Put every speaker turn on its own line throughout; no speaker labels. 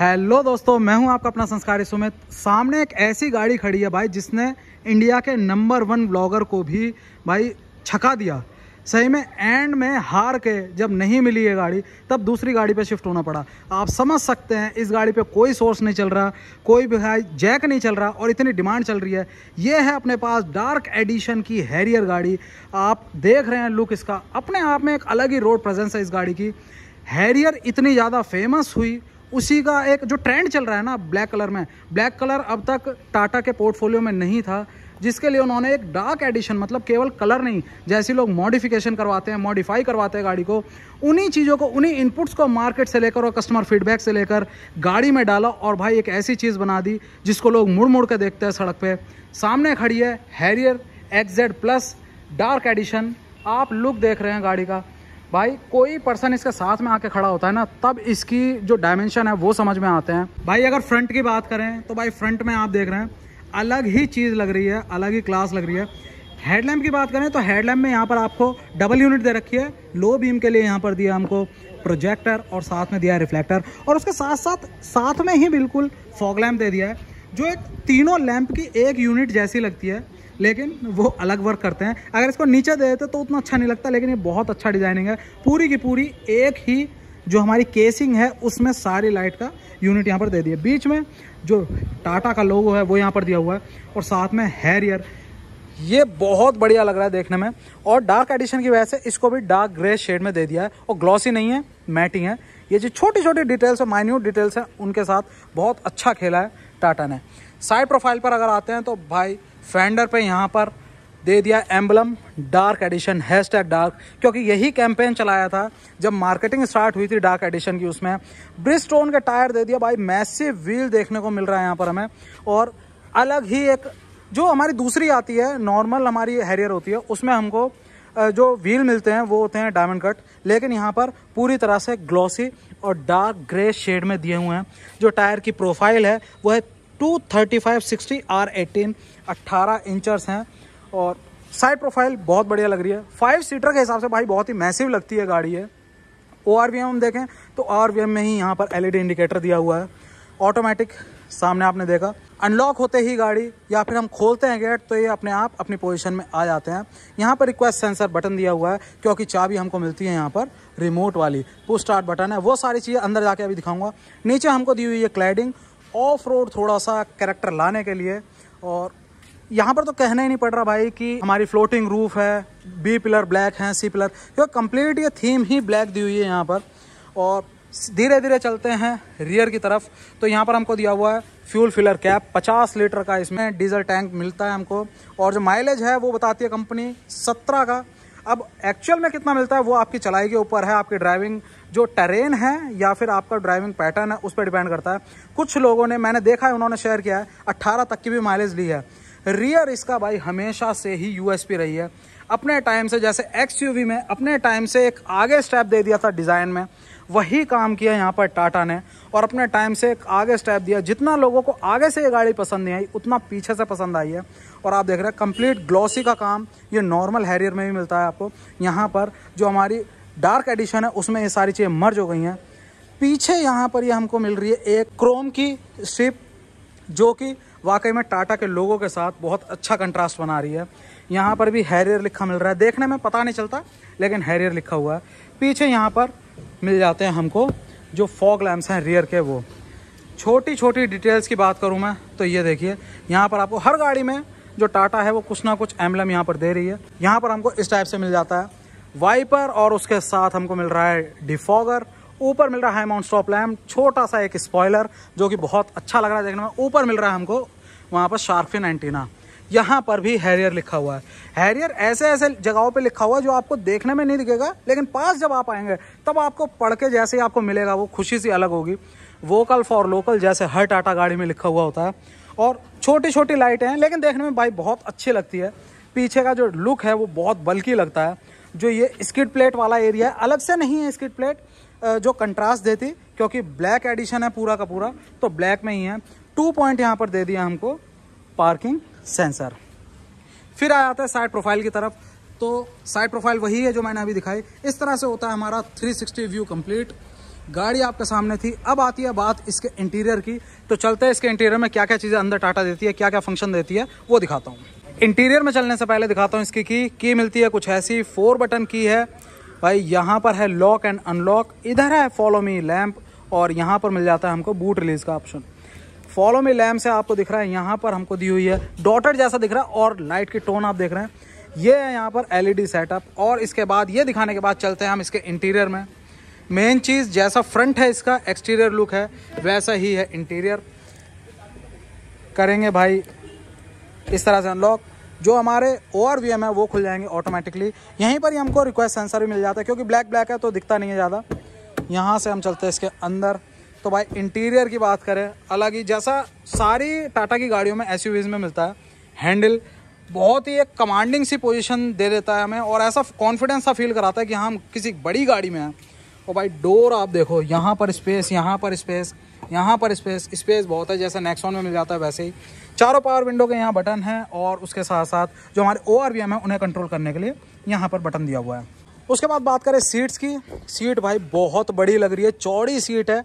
hello दोस्तों मैं हूं आपका अपना संस्कारी सुमित सामने एक ऐसी गाड़ी खड़ी है भाई जिसने इंडिया के नंबर वन ब्लॉगर को भी भाई छका दिया सही में एंड में हार के जब नहीं मिली ये गाड़ी तब दूसरी गाड़ी पे शिफ्ट होना पड़ा आप समझ सकते हैं इस गाड़ी पे कोई सोर्स नहीं चल रहा कोई भाई जैक नहीं चल रहा और इतनी डिमांड चल रही है ये है अपने पास डार्क एडिशन की हैरियर गाड़ी आप देख रहे हैं लुक इसका अपने आप में एक अलग ही रोड प्रेजेंस है इस गाड़ी की हैरियर इतनी ज़्यादा फेमस हुई उसी का एक जो ट्रेंड चल रहा है ना ब्लैक कलर में ब्लैक कलर अब तक टाटा के पोर्टफोलियो में नहीं था जिसके लिए उन्होंने एक डार्क एडिशन मतलब केवल कलर नहीं जैसे लोग मॉडिफिकेशन करवाते हैं मॉडिफाई करवाते हैं गाड़ी को उन्हीं चीज़ों को उन्हीं इनपुट्स को मार्केट से लेकर और कस्टमर फीडबैक से लेकर गाड़ी में डाला और भाई एक ऐसी चीज़ बना दी जिसको लोग मुड़ मुड़ के देखते हैं सड़क पर सामने खड़ी है Harrier XZ plus dark edition आप लुक देख रहे हैं गाड़ी का भाई कोई पर्सन इसके साथ में आके खड़ा होता है ना तब इसकी जो डायमेंशन है वो समझ में आते हैं भाई अगर फ्रंट की बात करें तो भाई फ्रंट में आप देख रहे हैं अलग ही चीज़ लग रही है अलग ही क्लास लग रही है हेडलैम्प की बात करें तो हेडलैम्प में यहाँ पर आपको डबल यूनिट दे रखी है लो बीम के लिए यहाँ पर दिया हमको प्रोजेक्टर और साथ में दिया है रिफ्लेक्टर और उसके साथ साथ साथ में ही बिल्कुल फॉग लैम्प दे दिया है जो एक तीनों लैम्प की एक यूनिट जैसी लगती है लेकिन वो अलग वर्क करते हैं अगर इसको नीचे दे देते तो उतना अच्छा नहीं लगता लेकिन ये बहुत अच्छा डिज़ाइनिंग है पूरी की पूरी एक ही जो हमारी केसिंग है उसमें सारी लाइट का यूनिट यहाँ पर दे दिया बीच में जो टाटा का लोगो है वो यहाँ पर दिया हुआ है और साथ में हैरियर ये बहुत बढ़िया लग रहा है देखने में और डार्क एडिशन की वजह से इसको भी डार्क ग्रे शेड में दे दिया है और ग्लॉसी नहीं है मैटिंग है ये जो छोटी छोटी डिटेल्स है माइन्यूट डिटेल्स हैं उनके साथ बहुत अच्छा खेला है टाटा ने साइड प्रोफाइल पर अगर आते हैं तो भाई फेंडर पे यहाँ पर दे दिया emblem dark edition hashtag dark क्योंकि यही कैंपेन चलाया था जब मार्केटिंग स्टार्ट हुई थी डार्क एडिशन की उसमें ब्रिस्टोन के टायर दे दिया भाई मैसिव व्हील देखने को मिल रहा है यहाँ पर हमें और अलग ही एक जो हमारी दूसरी आती है नॉर्मल हमारी हैरियर होती है उसमें हमको जो व्हील मिलते हैं वो होते हैं डायमंड कट लेकिन यहाँ पर पूरी तरह से ग्लॉसी और डार्क ग्रे शेड में दिए हुए हैं जो टायर की प्रोफाइल है वो है two thirty five sixty R eighteen अट्ठारह इंचर्स हैं और साइड प्रोफाइल बहुत बढ़िया लग रही है फाइव सीटर के हिसाब से भाई बहुत ही मैसिव लगती है गाड़ी है ओ आर वी एम हम देखें तो आर वी एम में ही यहाँ पर एल ई डी इंडिकेटर दिया हुआ है ऑटोमेटिक सामने आपने देखा अनलॉक होते ही गाड़ी या फिर हम खोलते हैं गेट तो ये अपने आप अपनी पोजीशन में आ जाते हैं यहाँ पर रिक्वेस्ट सेंसर बटन दिया हुआ है क्योंकि चाबी हमको मिलती है यहाँ पर रिमोट वाली पुश स्टार्ट बटन है वो सारी चीज़ें अंदर जाके अभी दिखाऊंगा नीचे हमको दी हुई है क्लाइडिंग ऑफ रोड थोड़ा सा करेक्टर लाने के लिए और यहाँ पर तो कहना ही नहीं पड़ रहा भाई कि हमारी फ्लोटिंग रूफ है बी पिलर ब्लैक है सी पिलर क्योंकि कंप्लीट ये थीम ही ब्लैक दी हुई है यहाँ पर और धीरे धीरे चलते हैं रियर की तरफ तो यहाँ पर हमको दिया हुआ है फ्यूल फिलर कैप 50 लीटर का इसमें डीजल टैंक मिलता है हमको और जो माइलेज है वो बताती है कंपनी 17 का अब एक्चुअल में कितना मिलता है वो आपकी चलाई के ऊपर है आपकी ड्राइविंग जो टेरेन है या फिर आपका ड्राइविंग पैटर्न है उस पर डिपेंड करता है कुछ लोगों ने मैंने देखा है उन्होंने शेयर किया है अट्ठारह तक की भी माइलेज ली है रियर इसका भाई हमेशा से ही यू रही है अपने टाइम से जैसे एक्स में अपने टाइम से एक आगे स्टेप दे दिया था डिज़ाइन में वही काम किया यहाँ पर टाटा ने और अपने टाइम से एक आगे स्टेप दिया जितना लोगों को आगे से ये गाड़ी पसंद नहीं आई उतना पीछे से पसंद आई है और आप देख रहे हैं कंप्लीट ग्लॉसी का काम ये नॉर्मल हैरियर में भी मिलता है आपको यहाँ पर जो हमारी डार्क एडिशन है उसमें ये सारी चीज़ें मर्ज हो गई हैं पीछे यहाँ पर ये हमको मिल रही है एक क्रोम की स्ट्रिप जो कि वाकई में टाटा के लोगों के साथ बहुत अच्छा कंट्रास्ट बना रही है यहाँ पर भी हैरियर लिखा मिल रहा है देखने में पता नहीं चलता लेकिन हैरियर लिखा हुआ है पीछे यहाँ पर मिल जाते हैं हमको जो फॉग लैम्प्स हैं रियर के वो छोटी छोटी डिटेल्स की बात करूँ मैं तो ये देखिए यहाँ पर आपको हर गाड़ी में जो टाटा है वो कुछ ना कुछ एम्बलम यहाँ पर दे रही है यहाँ पर हमको इस टाइप से मिल जाता है वाइपर और उसके साथ हमको मिल रहा है डिफॉगर ऊपर मिल रहा है माउंट स्टॉप लैम्प छोटा सा एक स्पॉयलर जो कि बहुत अच्छा लग रहा है देखने में ऊपर मिल रहा है हमको वहाँ पर शार्फिन एंटीना यहाँ पर भी हैरियर लिखा हुआ है हैरियर ऐसे ऐसे जगहों पे लिखा हुआ है जो आपको देखने में नहीं दिखेगा लेकिन पास जब आप आएंगे तब आपको पढ़ के जैसे ही आपको मिलेगा वो खुशी सी अलग होगी वोकल फॉर लोकल जैसे हर टाटा गाड़ी में लिखा हुआ होता है और छोटी छोटी लाइटें हैं लेकिन देखने में भाई बहुत अच्छी लगती है पीछे का जो लुक है वो बहुत बल्कि लगता है जो ये स्किड प्लेट वाला एरिया है अलग से नहीं है स्किड प्लेट जो कंट्रास्ट देती क्योंकि ब्लैक एडिशन है पूरा का पूरा तो ब्लैक में ही है टू पॉइंट यहाँ पर दे दिया हमको पार्किंग सेंसर फिर आ जाता है साइड प्रोफाइल की तरफ तो साइड प्रोफाइल वही है जो मैंने अभी दिखाई इस तरह से होता है हमारा 360 व्यू कंप्लीट गाड़ी आपके सामने थी अब आती है बात इसके इंटीरियर की तो चलते हैं इसके इंटीरियर में क्या क्या चीज़ें अंदर टाटा देती है क्या क्या फंक्शन देती है वो दिखाता हूँ इंटीरियर में चलने से पहले दिखाता हूँ इसकी की की मिलती है कुछ ऐसी फोर बटन की है भाई यहाँ पर है लॉक एंड अनलॉक इधर है फॉलो मी लैम्प और यहाँ पर मिल जाता है हमको बूट रिलीज़ का ऑप्शन फॉलो में लैम्प से आपको दिख रहा है यहाँ पर हमको दी हुई है डॉटर जैसा दिख रहा है और लाइट की टोन आप देख रहे हैं ये है यहाँ पर एलईडी सेटअप और इसके बाद ये दिखाने के बाद चलते हैं हम इसके इंटीरियर में मेन चीज़ जैसा फ्रंट है इसका एक्सटीरियर लुक है वैसा ही है इंटीरियर करेंगे भाई इस तरह से अनलॉक जो हमारे ओ आर वी एम है वो खुल जाएंगे ऑटोमेटिकली यहीं पर ही हमको रिक्वेस्ट सेंसर भी मिल जाता है क्योंकि ब्लैक ब्लैक है तो दिखता नहीं है ज़्यादा यहाँ से हम चलते हैं इसके अंदर तो भाई इंटीरियर की बात करें अलग ही जैसा सारी टाटा की गाड़ियों में एस में मिलता है हैंडल बहुत ही एक कमांडिंग सी पोजीशन दे देता है हमें और ऐसा कॉन्फिडेंस सा फील कराता है कि हाँ, हम किसी बड़ी गाड़ी में हैं और भाई डोर आप देखो यहाँ पर स्पेस यहाँ पर स्पेस यहाँ पर स्पेस स्पेस बहुत है जैसे नेक्सॉन में मिल जाता है वैसे ही चारों पावर विंडो के यहाँ बटन है और उसके साथ साथ जो हमारे ओ है उन्हें कंट्रोल करने के लिए यहाँ पर बटन दिया हुआ है उसके बाद बात करें सीट्स की सीट भाई बहुत बड़ी लग रही है चौड़ी सीट है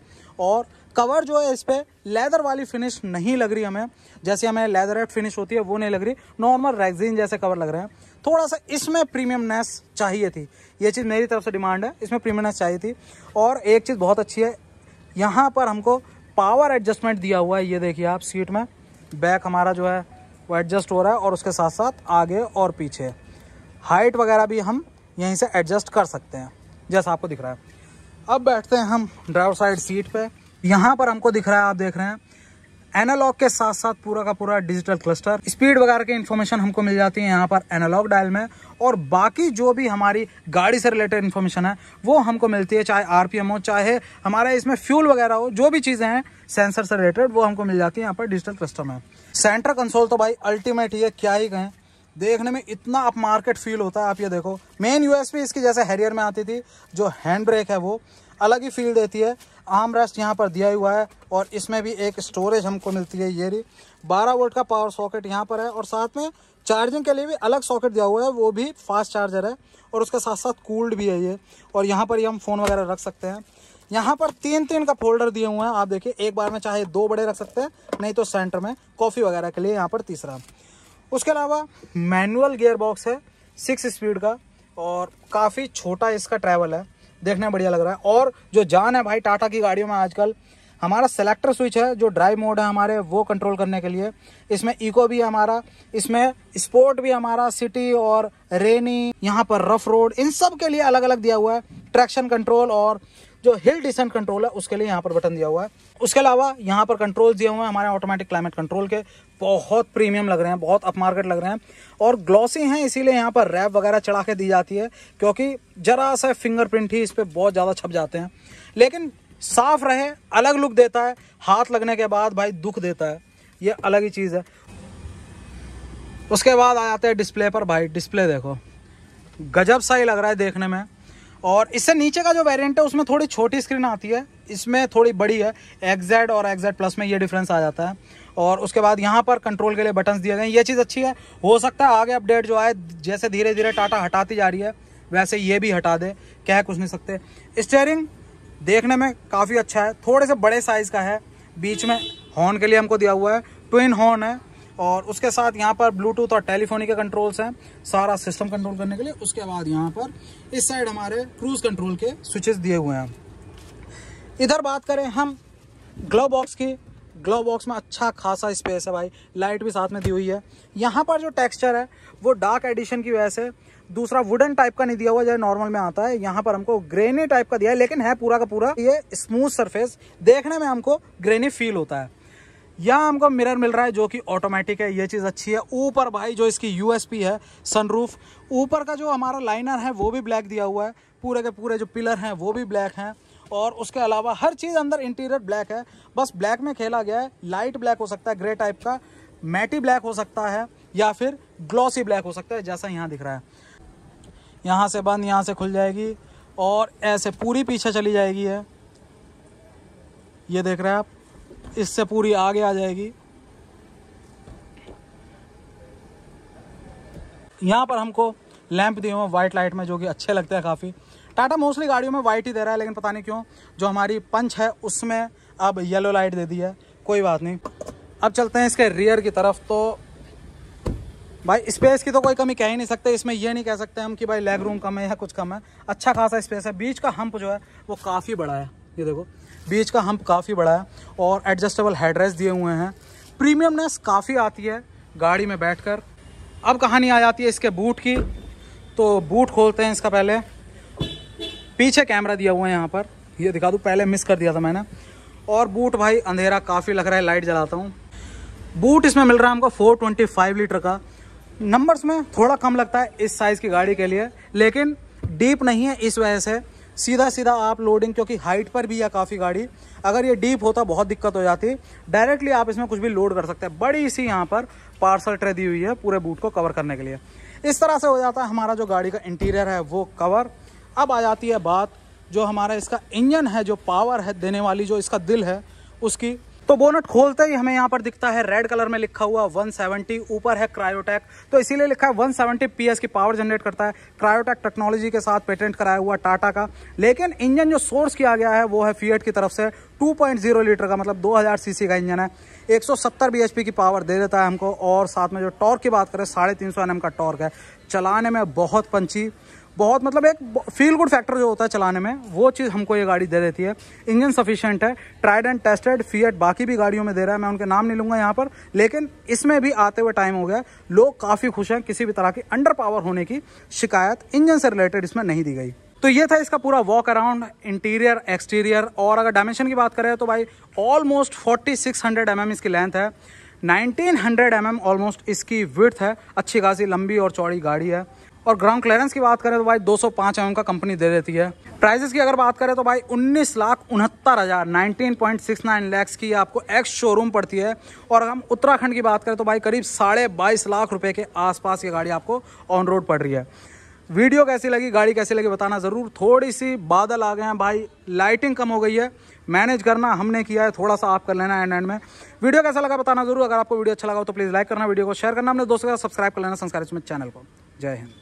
और कवर जो है इस पर लेदर वाली फिनिश नहीं लग रही हमें जैसे हमें लेदर फिनिश होती है वो नहीं लग रही नॉर्मल रैगजीन जैसे कवर लग रहे हैं थोड़ा सा इसमें प्रीमियमनेस चाहिए थी ये चीज़ मेरी तरफ से डिमांड है इसमें प्रीमियमनेस चाहिए थी और एक चीज़ बहुत अच्छी है यहाँ पर हमको पावर एडजस्टमेंट दिया हुआ है ये देखिए आप सीट में बैक हमारा जो है वो एडजस्ट हो रहा है और उसके साथ साथ आगे और पीछे हाइट वगैरह भी हम यहीं से एडजस्ट कर सकते हैं जैसा आपको दिख रहा है अब बैठते हैं हम ड्राइवर साइड सीट पे यहाँ पर हमको दिख रहा है आप देख रहे हैं एनालॉग के साथ साथ पूरा का पूरा डिजिटल क्लस्टर स्पीड वगैरह की इन्फॉर्मेशन हमको मिल जाती है यहाँ पर एनालॉग डायल में और बाकी जो भी हमारी गाड़ी से रिलेटेड इन्फॉर्मेशन है वो हमको मिलती है चाहे आरपीएम हो चाहे हमारा इसमें फ्यूल वगैरह हो जो भी चीज़ें हैं सेंसर से रिलेटेड वो हमको मिल जाती है यहाँ पर डिजिटल क्लस्टर में सेंटर कंसोल तो भाई अल्टीमेट ये क्या ही कहें देखने में इतना अप मार्केट फील होता है आप ये देखो मेन यूएसपी इसकी जैसे हैरियर में आती थी जो हैंड ब्रेक है वो अलग ही फील देती है आम रेस्ट यहाँ पर दिया हुआ है और इसमें भी एक स्टोरेज हमको मिलती है ये रही बारह वोल्ट का पावर सॉकेट यहाँ पर है और साथ में चार्जिंग के लिए भी अलग सॉकेट दिया हुआ है वो भी फास्ट चार्जर है और उसके साथ साथ कूल्ड भी है ये और यहाँ पर ही हम फ़ोन वगैरह रख सकते हैं यहाँ पर तीन तीन का फोल्डर दिए हुए हैं आप देखिए एक बार में चाहे दो बड़े रख सकते हैं नहीं तो सेंटर में कॉफ़ी वगैरह के लिए यहाँ पर तीसरा उसके अलावा मैनुअल गियर बॉक्स है सिक्स स्पीड का और काफ़ी छोटा इसका ट्रैवल है देखने में बढ़िया लग रहा है और जो जान है भाई टाटा की गाड़ियों में आजकल हमारा सेलेक्टर स्विच है जो ड्राइव मोड है हमारे वो कंट्रोल करने के लिए इसमें इको भी हमारा इसमें स्पोर्ट भी हमारा सिटी और रेनी यहाँ पर रफ रोड इन सब के लिए अलग अलग दिया हुआ है ट्रैक्शन कंट्रोल और जो हिल डिसेंट कंट्रोल है उसके लिए यहाँ पर बटन दिया हुआ है उसके अलावा यहाँ पर कंट्रोल दिए हुए हैं हमारे ऑटोमेटिक क्लाइमेट कंट्रोल के बहुत प्रीमियम लग रहे हैं बहुत अप मार्केट लग रहे हैं और ग्लॉसी हैं इसीलिए यहाँ पर रैप वगैरह चढ़ा के दी जाती है क्योंकि जरा सा फिंगरप्रिंट ही इस पर बहुत ज़्यादा छप जाते हैं लेकिन साफ रहे अलग लुक देता है हाथ लगने के बाद भाई दुख देता है ये अलग ही चीज़ है उसके बाद आ जाते हैं डिस्प्ले पर भाई डिस्प्ले देखो गजब सा ही लग रहा है देखने में और इससे नीचे का जो वेरिएंट है उसमें थोड़ी छोटी स्क्रीन आती है इसमें थोड़ी बड़ी है एग्जैड और एग्जैड प्लस में ये डिफरेंस आ जाता है और उसके बाद यहाँ पर कंट्रोल के लिए बटन्स दिए गए हैं ये चीज़ अच्छी है हो सकता है आगे अपडेट जो आए जैसे धीरे धीरे टाटा हटाती जा रही है वैसे ये भी हटा दे कह कुछ नहीं सकते स्टेयरिंग देखने में काफ़ी अच्छा है थोड़े से बड़े साइज़ का है बीच में हॉर्न के लिए हमको दिया हुआ है ट्विन हॉर्न है और उसके साथ यहाँ पर ब्लूटूथ और टेलीफोनी के कंट्रोल्स हैं सारा सिस्टम कंट्रोल करने के लिए उसके बाद यहाँ पर इस साइड हमारे क्रूज़ कंट्रोल के स्विचेस दिए हुए हैं इधर बात करें हम ग्लव बॉक्स की ग्लव बॉक्स में अच्छा खासा स्पेस है भाई लाइट भी साथ में दी हुई है यहाँ पर जो टेक्सचर है वो डार्क एडिशन की वजह से दूसरा वुडन टाइप का नहीं दिया हुआ जो नॉर्मल में आता है यहाँ पर हमको ग्रेनी टाइप का दिया है लेकिन है पूरा का पूरा ये स्मूथ सरफेस देखने में हमको ग्रेनी फील होता है यहाँ हमको मिरर मिल रहा है जो कि ऑटोमेटिक है ये चीज़ अच्छी है ऊपर भाई जो इसकी यू है सनरूफ ऊपर का जो हमारा लाइनर है वो भी ब्लैक दिया हुआ है पूरे के पूरे जो पिलर हैं वो भी ब्लैक हैं और उसके अलावा हर चीज़ अंदर इंटीरियर ब्लैक है बस ब्लैक में खेला गया है लाइट ब्लैक हो सकता है ग्रे टाइप का मैटी ब्लैक हो सकता है या फिर ग्लॉसी ब्लैक हो सकता है जैसा यहाँ दिख रहा है यहाँ से बंद यहाँ से खुल जाएगी और ऐसे पूरी पीछे चली जाएगी है ये देख रहे हैं आप इससे पूरी आगे आ जाएगी यहाँ पर हमको लैंप दिए हुए वाइट लाइट में जो कि अच्छे लगते हैं काफ़ी टाटा मोस्टली गाड़ियों में वाइट ही दे रहा है लेकिन पता नहीं क्यों जो हमारी पंच है उसमें अब येलो लाइट दे दी है कोई बात नहीं अब चलते हैं इसके रियर की तरफ तो भाई स्पेस की तो कोई कमी कह ही नहीं सकते इसमें ये नहीं कह सकते हम कि भाई लेग रूम कम है या कुछ कम है अच्छा खासा स्पेस है बीच का हम्प जो है वो काफ़ी बड़ा है ये देखो बीच का हम्प काफ़ी बड़ा है और एडजस्टेबल हेडरेस दिए हुए हैं प्रीमियमनेस काफ़ी आती है गाड़ी में बैठकर अब कहानी आ जाती है इसके बूट की तो बूट खोलते हैं इसका पहले पीछे कैमरा दिया हुआ है यहाँ पर ये दिखा दूँ पहले मिस कर दिया था मैंने और बूट भाई अंधेरा काफ़ी लग रहा है लाइट जलाता हूँ बूट इसमें मिल रहा है हमको 425 लीटर का नंबर्स में थोड़ा कम लगता है इस साइज़ की गाड़ी के लिए लेकिन डीप नहीं है इस वजह से सीधा सीधा आप लोडिंग क्योंकि हाइट पर भी है काफ़ी गाड़ी अगर ये डीप होता बहुत दिक्कत हो जाती डायरेक्टली आप इसमें कुछ भी लोड कर सकते हैं बड़ी सी यहाँ पर पार्सल ट्रे दी हुई है पूरे बूट को कवर करने के लिए इस तरह से हो जाता है हमारा जो गाड़ी का इंटीरियर है वो कवर अब आ जाती है बात जो हमारा इसका इंजन है जो पावर है देने वाली जो इसका दिल है उसकी तो बोनट खोलते ही हमें यहाँ पर दिखता है रेड कलर में लिखा हुआ 170 ऊपर है क्रायोटेक तो इसीलिए लिखा है 170 पीएस की पावर जनरेट करता है क्रायोटेक टेक्नोलॉजी के साथ पेटेंट कराया हुआ टाटा का लेकिन इंजन जो सोर्स किया गया है वो है फीएट की तरफ से 2.0 लीटर का मतलब 2000 सीसी का इंजन है 170 सौ की पावर दे देता है हमको और साथ में जो टॉर्क की बात करें साढ़े तीन का टॉर्क है चलाने में बहुत पंची बहुत मतलब एक फील गुड फैक्टर जो होता है चलाने में वो चीज़ हमको ये गाड़ी दे देती है इंजन सफिशेंट है ट्राइड एंड टेस्टेड फीएट बाकी भी गाड़ियों में दे रहा है मैं उनके नाम नहीं लूँगा यहाँ पर लेकिन इसमें भी आते हुए टाइम हो गया लोग काफ़ी खुश हैं किसी भी तरह की अंडर पावर होने की शिकायत इंजन से रिलेटेड इसमें नहीं दी गई तो ये था इसका पूरा वॉक अराउंड इंटीरियर एक्सटीरियर और अगर डायमेंशन की बात करें तो भाई ऑलमोस्ट 4600 mm इसकी लेंथ है 1900 हंड्रेड mm ऑलमोस्ट इसकी विर्थ है अच्छी खासी लंबी और चौड़ी गाड़ी है और ग्राउंड क्लियरेंस की बात करें तो भाई 205 सौ का कंपनी दे देती है प्राइजेस की अगर बात करें तो भाई उन्नीस लाख उनहत्तर हज़ार nineteen point six nine lakhs की आपको एक्स शोरूम पड़ती है और हम उत्तराखंड की बात करें तो भाई करीब साढ़े बाईस लाख रुपये के आसपास ये गाड़ी आपको ऑन रोड पड़ रही है वीडियो कैसी लगी गाड़ी कैसी लगी बताना ज़रूर थोड़ी सी बादल आ गए हैं भाई लाइटिंग कम हो गई है मैनेज करना हमने किया है थोड़ा सा आप कर लेना एंड एंड में वीडियो कैसा लगा बताना ज़रूर अगर आपको वीडियो अच्छा लगा तो प्लीज़ लाइक करना वीडियो को शेयर करना अपने दोस्तों के साथ सब्सक्राइब कर लेना संस्कार चैनल को जय हिंद